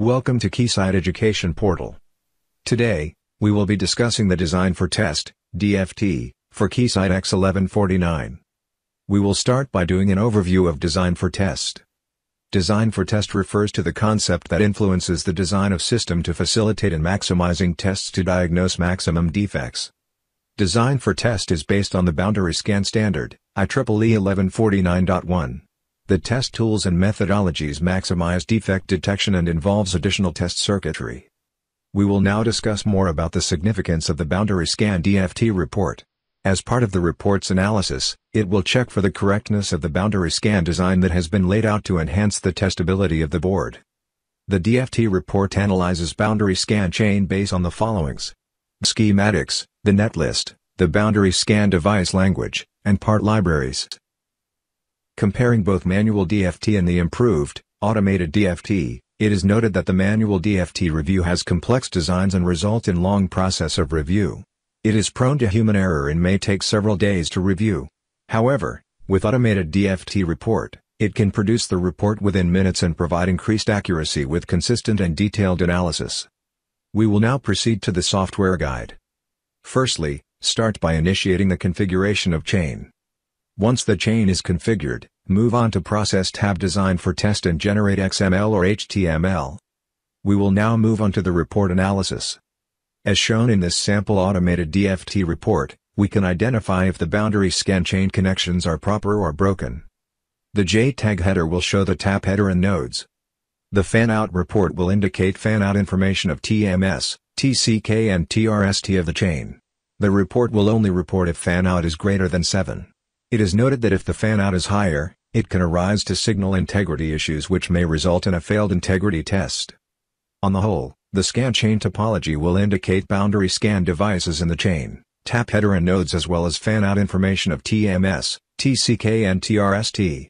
Welcome to Keysight Education Portal. Today, we will be discussing the design for test, DFT, for Keysight X1149. We will start by doing an overview of design for test. Design for test refers to the concept that influences the design of system to facilitate in maximizing tests to diagnose maximum defects. Design for test is based on the boundary scan standard, IEEE 1149.1. The test tools and methodologies maximize defect detection and involves additional test circuitry. We will now discuss more about the significance of the boundary scan DFT report. As part of the report's analysis, it will check for the correctness of the boundary scan design that has been laid out to enhance the testability of the board. The DFT report analyzes boundary scan chain based on the followings. Schematics, the netlist, the boundary scan device language, and part libraries. Comparing both manual DFT and the improved, automated DFT, it is noted that the manual DFT review has complex designs and results in long process of review. It is prone to human error and may take several days to review. However, with automated DFT report, it can produce the report within minutes and provide increased accuracy with consistent and detailed analysis. We will now proceed to the software guide. Firstly, start by initiating the configuration of chain. Once the chain is configured, Move on to Process tab Design for Test and Generate XML or HTML. We will now move on to the report analysis. As shown in this sample automated DFT report, we can identify if the boundary scan chain connections are proper or broken. The JTAG header will show the tap header and nodes. The fanout report will indicate fanout information of TMS, TCK and TRST of the chain. The report will only report if fanout is greater than 7. It is noted that if the fanout is higher, it can arise to signal integrity issues which may result in a failed integrity test. On the whole, the scan chain topology will indicate boundary scan devices in the chain, tap header and nodes as well as fan-out information of TMS, TCK and TRST.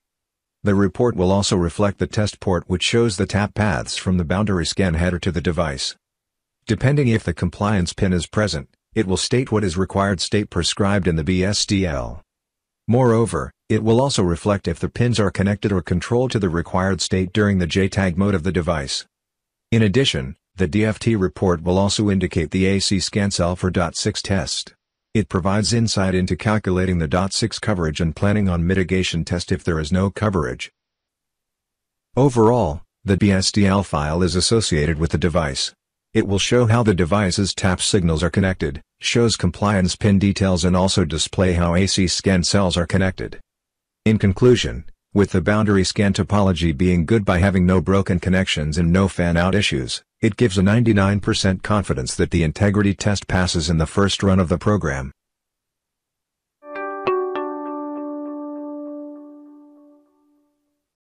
The report will also reflect the test port which shows the tap paths from the boundary scan header to the device. Depending if the compliance pin is present, it will state what is required state prescribed in the BSDL. Moreover, it will also reflect if the pins are connected or controlled to the required state during the JTAG mode of the device. In addition, the DFT report will also indicate the AC scan cell for .6 test. It provides insight into calculating the DOT6 coverage and planning on mitigation test if there is no coverage. Overall, the BSDL file is associated with the device. It will show how the device's tap signals are connected, shows compliance pin details and also display how AC scan cells are connected. In conclusion, with the boundary scan topology being good by having no broken connections and no fan-out issues, it gives a 99% confidence that the integrity test passes in the first run of the program.